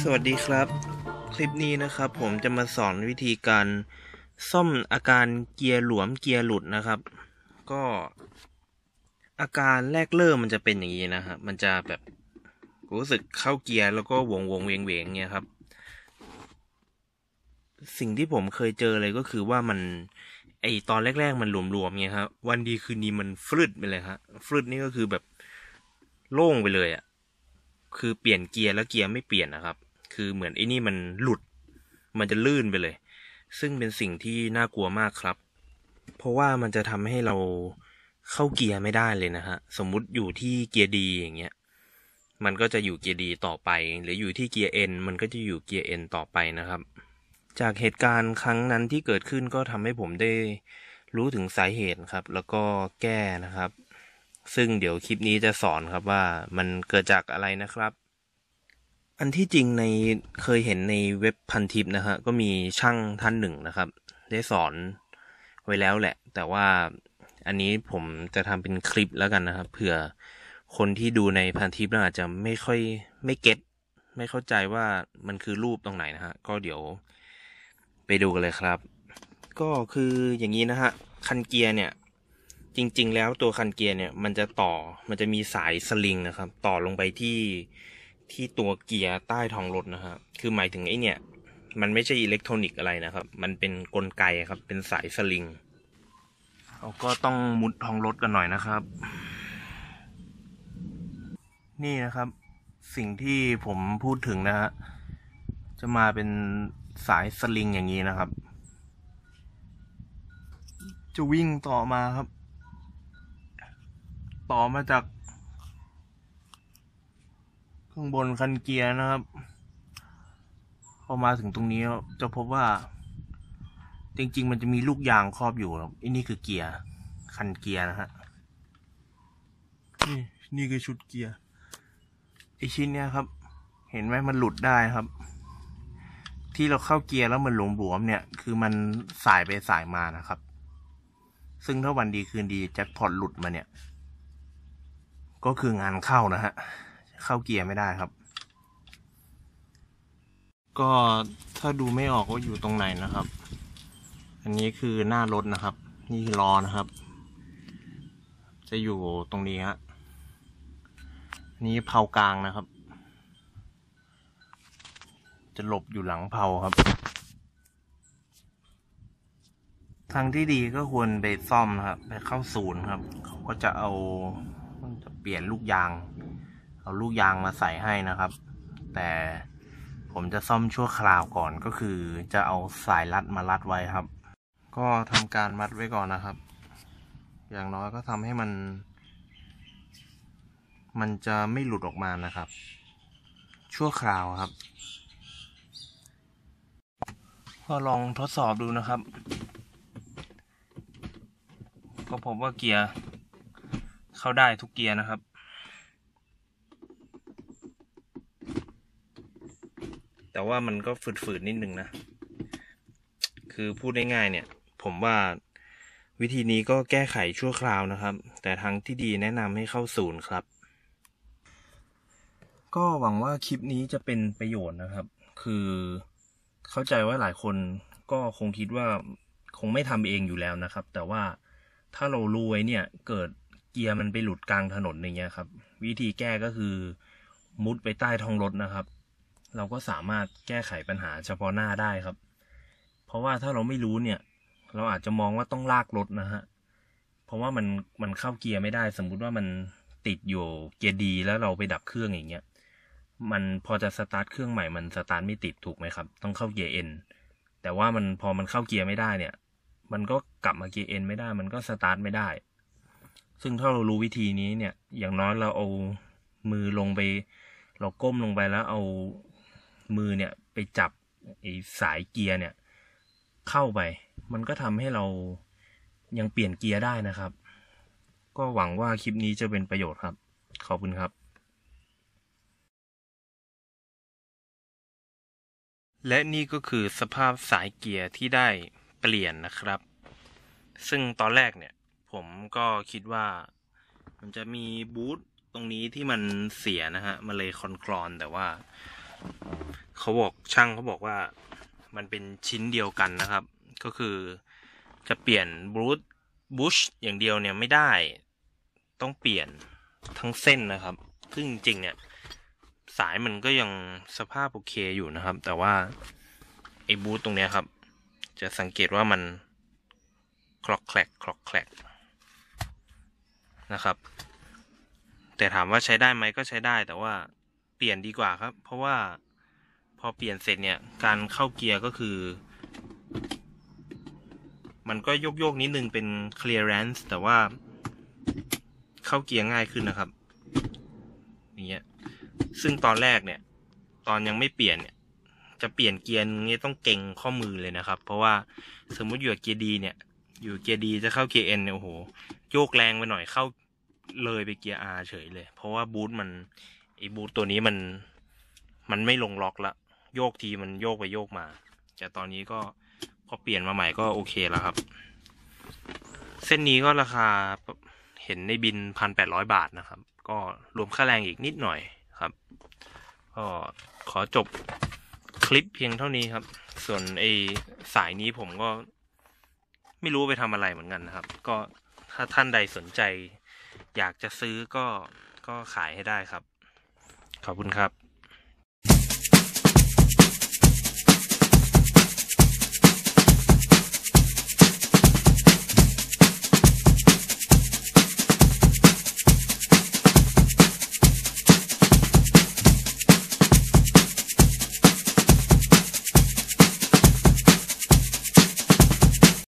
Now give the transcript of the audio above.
สวัสดีครับ คลิปนี้นะครับ ผมจะมาสอนวิธีการซ่อมอาการเกียร์หลวมเกียร์หลุดนะครับ ก็ อาการแรกเริ่มมันจะเป็นอย่างนี้นะครับ มันจะแบบรู้สึกเข้าเกียร์แล้วก็วงวงเวงเวงเนี่ยครับ สิ่งที่ผมเคยเจอเลยก็คือว่ามันไอตอนแรกๆมันหลวมๆเงี้ยครับวันดีคืนดีมันฟลุดไปเลยครับฟลุดนี่ก็คือแบบโล่งไปเลยอะคือเปลี่ยนเกียร์แล้วเกียร์ไม่เปลี่ยนนะครับ คือเหมือนไอ้นี่มันหลุด มันจะลื่นไปเลย ซึ่งเป็นสิ่งที่น่ากลัวมากครับ เพราะว่ามันจะทำให้เราเข้าเกียร์ไม่ได้เลยนะฮะ สมมุติอยู่ที่เกียร์ดีอย่างเงี้ย มันก็จะอยู่เกียร์ดีต่อไป หรืออยู่ที่เกียร์เอ็นมันก็จะอยู่เกียร์เอ็นต่อไปนะครับ จากเหตุการณ์ครั้งนั้นที่เกิดขึ้นก็ทำให้ผมได้ รู้ถึงสาเหตุครับ แล้วก็แก้นะครับซึ่งเดี๋ยวคลิปนี้จะสอนครับว่ามันเกิดจากอะไรนะครับ อันที่จริงในเคยเห็นในเว็บพันทิปนะฮะก็มีช่างท่านหนึ่งนะครับ ได้สอนไว้แล้วแหละ แต่ว่าอันนี้ผมจะทำเป็นคลิปแล้วกันนะครับเผื่อคนที่ดูในพันทิปแล้วอาจจะไม่ค่อยไม่เก็ตไม่เข้าใจว่ามันคือรูปตรงไหน นะฮะก็เดี๋ยวไปดูกันเลยครับ ก็คืออย่างนี้นะฮะคันเกียร์เนี่ยจริงๆ แล้วตัวคันเกียร์เนี่ย มันจะต่อมันจะมีสายสลิงนะครับ ต่อลงไปที่ที่ตัวเกียร์ใต้ท้องรถนะครับคือหมายถึงไอ้ เนี่ย มันไม่ใช่อิเล็กทรอนิกส์อะไรนะครับ มันเป็นนกลไกครับ เป็นสายสลิงเราก็ต้องมุดท้องรถกันหน่อยนะครับ นี่นะครับ สิ่งที่ผมพูดถึงนะฮะจะมาเป็นสายสลิงอย่างนี้นะครับ จะวิ่งต่อมาครับต่อมาจาก ข้างบนคันเกียร์นะครับพอมาถึงตรงนี้จะพบว่าจริงๆ มันจะมีลูกยางครอบอยู่ครับอันนี้คือเกียร์คันเกียร์นะฮะนี่ นี่คือชุดเกียร์ไอชิ้นเนี้ยครับ เห็นไหมมันหลุดได้ครับ ที่เราเข้าเกียร์แล้วมันหลวมวมเนี่ย คือมันสายไปสายมานะครับ ซึ่งถ้าวันดีคืนดีแจ็คพอตหลุดมาเนี่ยก็คืองานเข้านะฮะ เข้าเกียร์ไม่ได้ครับ ก็ถ้าดูไม่ออกว่าอยู่ตรงไหนนะครับ อันนี้คือหน้ารถนะครับ นี่คือล้อนะครับ จะอยู่ตรงนี้ฮะนี้เพากลางนะครับ จะหลบอยู่หลังเพาครับ ทางที่ดีก็ควรไปซ่อมนะครับ ไปเข้าศูนย์ครับเขาก็จะเอาปลี่ยนลูกยาง เอาลูกยางมาใส่ให้นะครับ แต่ผมจะซ่อมชั่วคราวก่อนก็คือ จะเอาสายรัดมารัดไว้ครับ ก็ทำการมัดไว้ก่อนนะครับ อย่างน้อยก็ทำให้มัน มันจะไม่หลุดออกมานะครับ ชั่วคราวครับ ก็ลองทดสอบดูนะครับ ก็พบว่าเกียร์เข้าได้ทุกเกียร์นะครับ แต่ว่ามันก็ฝืดๆ นิดนึงนะ คือพูดง่ายๆเนี่ย ผมว่าวิธีนี้ก็แก้ไขชั่วคราวนะครับ แต่ทางที่ดีแนะนำให้เข้าศูนย์ครับ ก็หวังว่าคลิปนี้จะเป็นประโยชน์นะครับ คือเข้าใจว่าหลายคนก็คงคิดว่าคงไม่ทำเองอยู่แล้วนะครับ แต่ว่าถ้าเรารู้ไว้เนี่ยเกิดเกียร์มันไปหลุดกลางถนนอย่างเงี้ยครับวิธีแก้ก็คือ มุดไปใต้ท้องรถนะครับ เราก็สามารถแก้ไขปัญหาเฉพาะหน้าได้ครับ เพราะว่าถ้าเราไม่รู้เนี่ย เราอาจจะมองว่าต้องลากรถนะฮะเพราะว่ามันมันเข้าเกียร์ไม่ได้ สมมุติว่ามันติดอยู่เกียร์ดีแล้วเราไปดับเครื่องอย่างเงี้ยมันพอจะสตาร์ทเครื่องใหม่มันสตาร์ทไม่ติดถูกไหมครับต้องเข้าเกียร์เอ็นแต่ว่ามันพอมันเข้าเกียร์ไม่ได้เนี่ย มันก็กลับมาเกียร์เอ็นไม่ได้ มันก็สตาร์ทไม่ได้ซึ่งถ้าเรารู้วิธีนี้เนี่ย อย่างน้อยเราเอามือลงไป เราก้มลงไปแล้วเอามือเนี่ยไปจับไอ้สายเกียร์เนี่ย เข้าไป มันก็ทำให้เรายังเปลี่ยนเกียร์ได้นะครับ ก็หวังว่าคลิปนี้จะเป็นประโยชน์ครับ ขอบคุณครับ และนี่ก็คือสภาพสายเกียร์ที่ได้เปลี่ยนนะครับ ซึ่งตอนแรกเนี่ยผมก็คิดว่ามันจะมีบูธตรงนี้ที่มันเสียนะฮะ มันเลยคอนคลอนแต่ว่าเขาบอกช่างเขาบอกว่ามันเป็นชิ้นเดียวกันนะครับ ก็คือจะเปลี่ยนบูธบูชอย่างเดียวเนี่ยไม่ได้ต้องเปลี่ยนทั้งเส้นนะครับ ซึ่งจริงเนี่ยสายมันก็ยังสภาพโอเคอยู่นะครับ แต่ว่าไอ้บูธตรงเนี้ยครับ จะสังเกตว่ามันคลอกแคลกคลอกแคลกนะครับ แต่ถามว่าใช้ได้ไหมก็ใช้ได้แต่ว่าเปลี่ยนดีกว่าครับ เพราะว่าพอเปลี่ยนเสร็จเนี่ยการเข้าเกียร์ก็คือ มันก็โยกโยกนิดนึงเป็น clearance แต่ว่าเข้าเกียร์ง่ายขึ้นนะครับอย่างเงี้ยซึ่งตอนแรกเนี่ย ตอนยังไม่เปลี่ยนเนี่ย จะเปลี่ยนเกียร์นี้ต้องเก่งข้อมือเลยนะครับ เพราะว่าสมมติอยู่เกียร์ดี เนี่ยอยู่เกียร์ดีจะเข้าเกียร์เอ็นเนี่ยโอ้โห โยกแรงไปหน่อยเข้าเลยไปเกียร์อาเฉยเลย เพราะว่าบูทมัน ไอ้บูทตัวนี้มัน มันไม่ลงล็อกละโยกทีมันโยกไปโยกมา แต่ตอนนี้ก็พอเปลี่ยนมาใหม่ก็โอเคแล้วครับ เส้นนี้ก็ราคาเห็นในบินพันแปดร้อยบาทนะครับ ก็รวมค่าแรงอีกนิดหน่อยครับก็ขอจบคลิปเพียงเท่านี้ครับ ส่วนไอสายนี้ผมก็ไม่รู้ไปทำอะไรเหมือนกันนะครับ ก็ถ้าท่านใดสนใจ อยากจะซื้อก็ก็ขายให้ได้ครับ ขอบคุณครับ